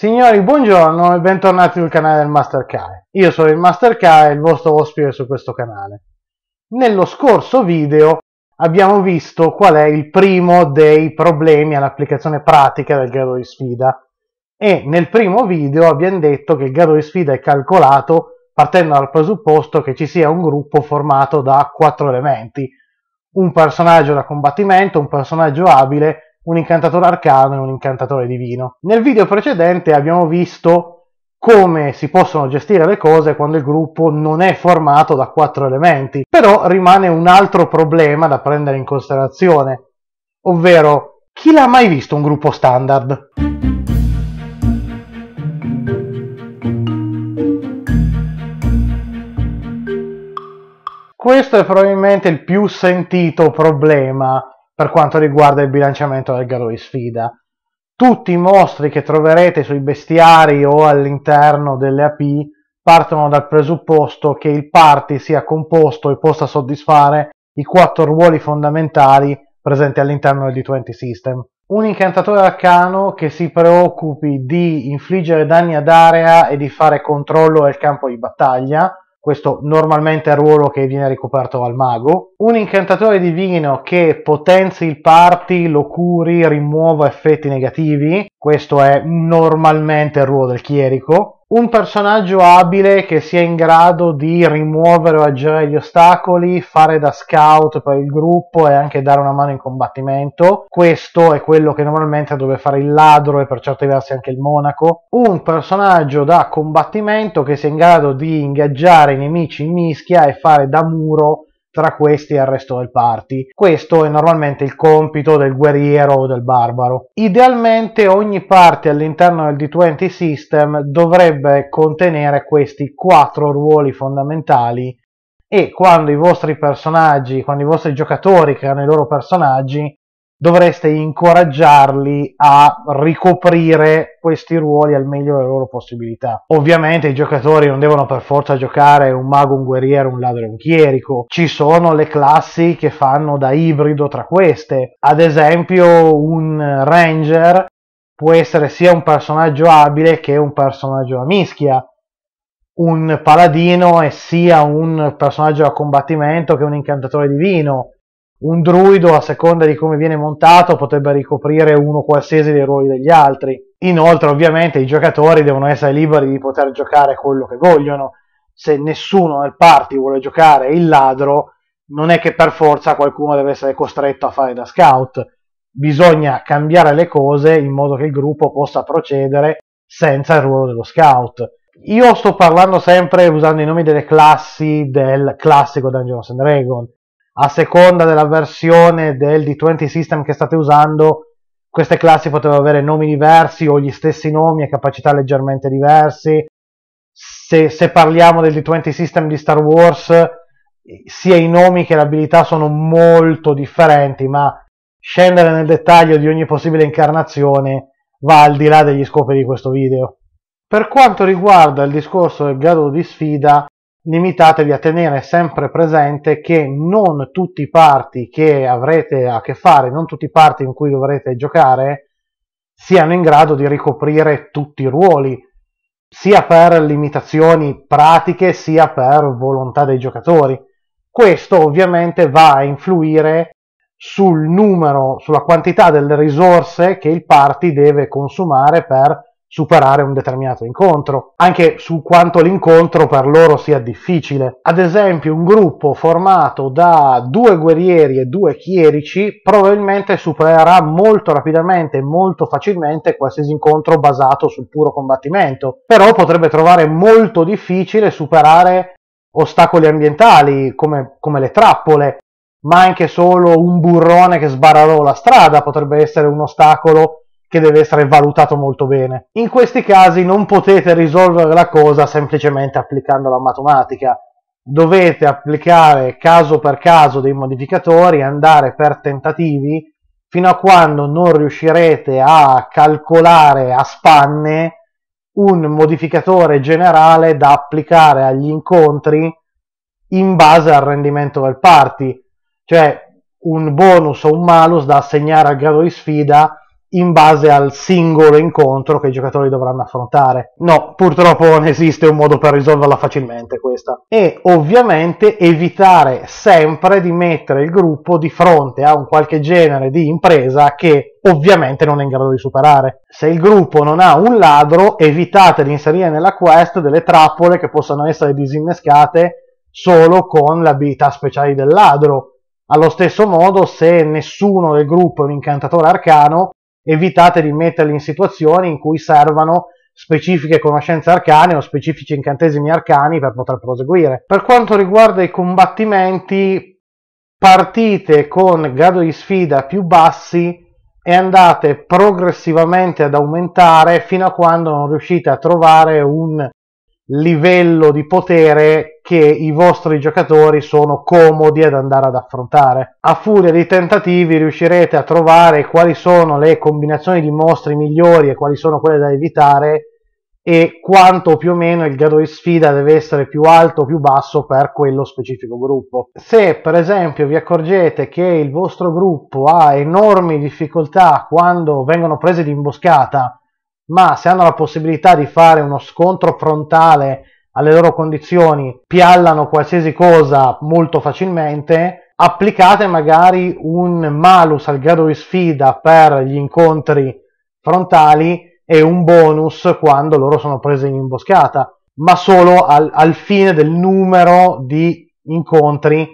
Signori, buongiorno e bentornati sul canale del Master Kai. Io sono il Master Kai, il vostro ospite su questo canale. Nello scorso video abbiamo visto qual è il primo dei problemi all'applicazione pratica del grado di sfida e nel primo video abbiamo detto che il grado di sfida è calcolato partendo dal presupposto che ci sia un gruppo formato da quattro elementi, un personaggio da combattimento, un personaggio abile, un incantatore arcano e un incantatore divino. Nel video precedente abbiamo visto come si possono gestire le cose quando il gruppo non è formato da quattro elementi. Però rimane un altro problema da prendere in considerazione, ovvero chi l'ha mai visto un gruppo standard? Questo è probabilmente il più sentito problema per quanto riguarda il bilanciamento del di Sfida. Tutti i mostri che troverete sui bestiari o all'interno delle api partono dal presupposto che il party sia composto e possa soddisfare i quattro ruoli fondamentali presenti all'interno del D20 System. Un incantatore arcano che si preoccupi di infliggere danni ad area e di fare controllo del campo di battaglia, questo normalmente è il ruolo che viene ricoperto dal mago, un incantatore divino che potenzi il party, lo curi, rimuova effetti negativi, questo è normalmente il ruolo del chierico, un personaggio abile che sia in grado di rimuovere o aggirare gli ostacoli, fare da scout per il gruppo e anche dare una mano in combattimento. Questo è quello che normalmente dovrebbe fare il ladro e per certi versi anche il monaco. Un personaggio da combattimento che sia in grado di ingaggiare i nemici in mischia e fare da muro tra questi e il resto del party. Questo è normalmente il compito del guerriero o del barbaro. Idealmente ogni party all'interno del D20 System dovrebbe contenere questi quattro ruoli fondamentali e quando i vostri personaggi, quando i vostri giocatori creano i loro personaggi, dovreste incoraggiarli a ricoprire questi ruoli al meglio delle loro possibilità. Ovviamente i giocatori non devono per forza giocare un mago, un guerriero, un ladro e un chierico. Ci sono le classi che fanno da ibrido tra queste. Ad esempio un ranger può essere sia un personaggio abile che un personaggio a mischia. Un paladino è sia un personaggio a combattimento che un incantatore divino un druido, a seconda di come viene montato, potrebbe ricoprire uno qualsiasi dei ruoli degli altri. Inoltre, ovviamente, i giocatori devono essere liberi di poter giocare quello che vogliono. Se nessuno nel party vuole giocare il ladro, non è che per forza qualcuno deve essere costretto a fare da scout. Bisogna cambiare le cose in modo che il gruppo possa procedere senza il ruolo dello scout. Io sto parlando sempre usando i nomi delle classi del classico Dungeons and Dragons a seconda della versione del D20 System che state usando, queste classi potrebbero avere nomi diversi o gli stessi nomi e capacità leggermente diversi. Se, se parliamo del D20 System di Star Wars, sia i nomi che le abilità sono molto differenti, ma scendere nel dettaglio di ogni possibile incarnazione va al di là degli scopi di questo video. Per quanto riguarda il discorso del grado di sfida, limitatevi a tenere sempre presente che non tutti i parti che avrete a che fare, non tutti i parti in cui dovrete giocare, siano in grado di ricoprire tutti i ruoli, sia per limitazioni pratiche sia per volontà dei giocatori. Questo ovviamente va a influire sul numero, sulla quantità delle risorse che il party deve consumare per superare un determinato incontro, anche su quanto l'incontro per loro sia difficile. Ad esempio, un gruppo formato da due guerrieri e due chierici probabilmente supererà molto rapidamente e molto facilmente qualsiasi incontro basato sul puro combattimento, però potrebbe trovare molto difficile superare ostacoli ambientali come, come le trappole, ma anche solo un burrone che sbarrerò la strada potrebbe essere un ostacolo che deve essere valutato molto bene. In questi casi non potete risolvere la cosa semplicemente applicando la matematica, dovete applicare caso per caso dei modificatori, andare per tentativi fino a quando non riuscirete a calcolare a spanne un modificatore generale da applicare agli incontri in base al rendimento del party, cioè un bonus o un malus da assegnare al grado di sfida in base al singolo incontro che i giocatori dovranno affrontare. No, purtroppo non esiste un modo per risolverla facilmente questa. E ovviamente evitare sempre di mettere il gruppo di fronte a un qualche genere di impresa che ovviamente non è in grado di superare. Se il gruppo non ha un ladro, evitate di inserire nella quest delle trappole che possano essere disinnescate solo con le abilità speciali del ladro. Allo stesso modo, se nessuno del gruppo è un incantatore arcano, evitate di metterli in situazioni in cui servano specifiche conoscenze arcane o specifici incantesimi arcani per poter proseguire. Per quanto riguarda i combattimenti, partite con grado di sfida più bassi e andate progressivamente ad aumentare fino a quando non riuscite a trovare un livello di potere che i vostri giocatori sono comodi ad andare ad affrontare. A furia di tentativi riuscirete a trovare quali sono le combinazioni di mostri migliori e quali sono quelle da evitare e quanto più o meno il grado di sfida deve essere più alto o più basso per quello specifico gruppo. Se per esempio vi accorgete che il vostro gruppo ha enormi difficoltà quando vengono prese di imboscata, ma se hanno la possibilità di fare uno scontro frontale alle loro condizioni piallano qualsiasi cosa molto facilmente, applicate magari un malus al grado di sfida per gli incontri frontali e un bonus quando loro sono presi in imboscata, ma solo al, al fine del numero di incontri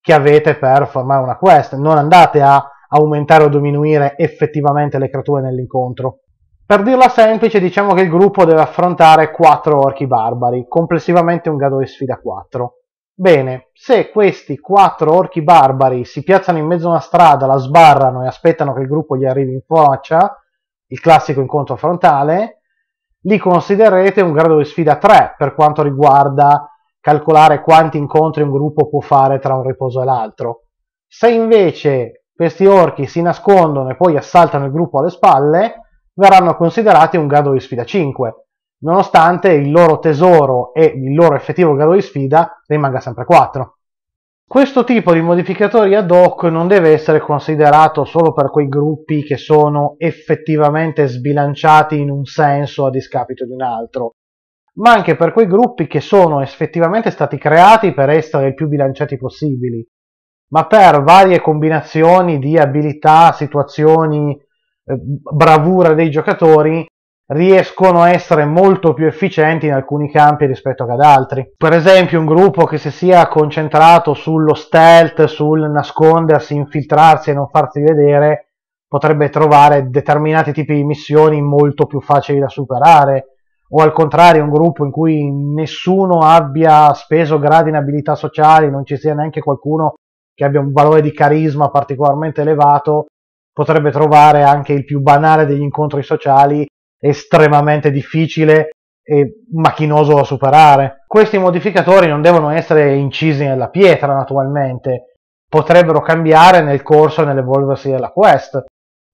che avete per formare una quest. Non andate a aumentare o diminuire effettivamente le creature nell'incontro. Per dirla semplice, diciamo che il gruppo deve affrontare 4 orchi barbari, complessivamente un grado di sfida 4. Bene, se questi 4 orchi barbari si piazzano in mezzo a una strada, la sbarrano e aspettano che il gruppo gli arrivi in faccia, il classico incontro frontale, li considererete un grado di sfida 3 per quanto riguarda calcolare quanti incontri un gruppo può fare tra un riposo e l'altro. Se invece questi orchi si nascondono e poi assaltano il gruppo alle spalle, verranno considerati un grado di sfida 5, nonostante il loro tesoro e il loro effettivo grado di sfida rimanga sempre 4. Questo tipo di modificatori ad hoc non deve essere considerato solo per quei gruppi che sono effettivamente sbilanciati in un senso a discapito di un altro, ma anche per quei gruppi che sono effettivamente stati creati per essere il più bilanciati possibili, ma per varie combinazioni di abilità, situazioni eh, bravura dei giocatori riescono a essere molto più efficienti in alcuni campi rispetto ad altri. Per esempio un gruppo che si sia concentrato sullo stealth, sul nascondersi, infiltrarsi e non farsi vedere, potrebbe trovare determinati tipi di missioni molto più facili da superare, o al contrario un gruppo in cui nessuno abbia speso gradi in abilità sociali, non ci sia neanche qualcuno che abbia un valore di carisma particolarmente elevato, potrebbe trovare anche il più banale degli incontri sociali estremamente difficile e macchinoso da superare. Questi modificatori non devono essere incisi nella pietra, naturalmente, potrebbero cambiare nel corso e nell'evolversi della quest.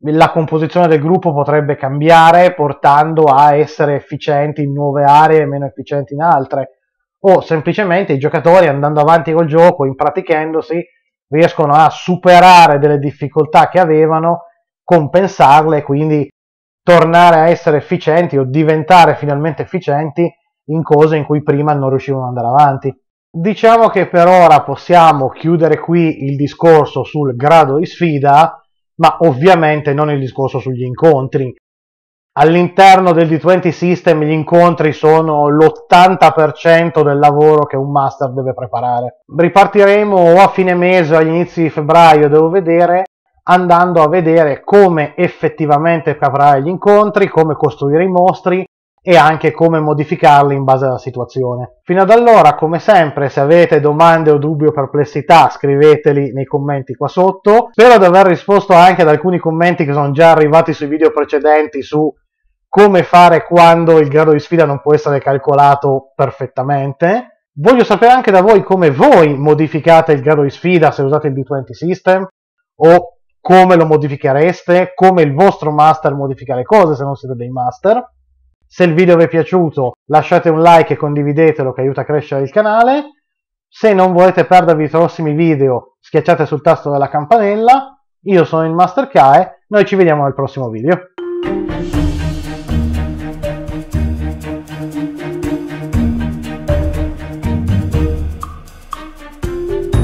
La composizione del gruppo potrebbe cambiare portando a essere efficienti in nuove aree e meno efficienti in altre, o semplicemente i giocatori andando avanti col gioco, impratichendosi, riescono a superare delle difficoltà che avevano, compensarle e quindi tornare a essere efficienti o diventare finalmente efficienti in cose in cui prima non riuscivano ad andare avanti. Diciamo che per ora possiamo chiudere qui il discorso sul grado di sfida, ma ovviamente non il discorso sugli incontri, All'interno del D20 System gli incontri sono l'80% del lavoro che un master deve preparare. Ripartiremo o a fine mese o agli inizi di febbraio, devo vedere, andando a vedere come effettivamente preparare gli incontri, come costruire i mostri, e anche come modificarli in base alla situazione. Fino ad allora, come sempre, se avete domande o dubbi o perplessità, scriveteli nei commenti qua sotto. Spero di aver risposto anche ad alcuni commenti che sono già arrivati sui video precedenti su come fare quando il grado di sfida non può essere calcolato perfettamente. Voglio sapere anche da voi come voi modificate il grado di sfida se usate il D20 System o come lo modifichereste, come il vostro master modifica le cose se non siete dei master. Se il video vi è piaciuto lasciate un like e condividetelo che aiuta a crescere il canale. Se non volete perdervi i prossimi video schiacciate sul tasto della campanella. Io sono il Master Kae, noi ci vediamo nel prossimo video.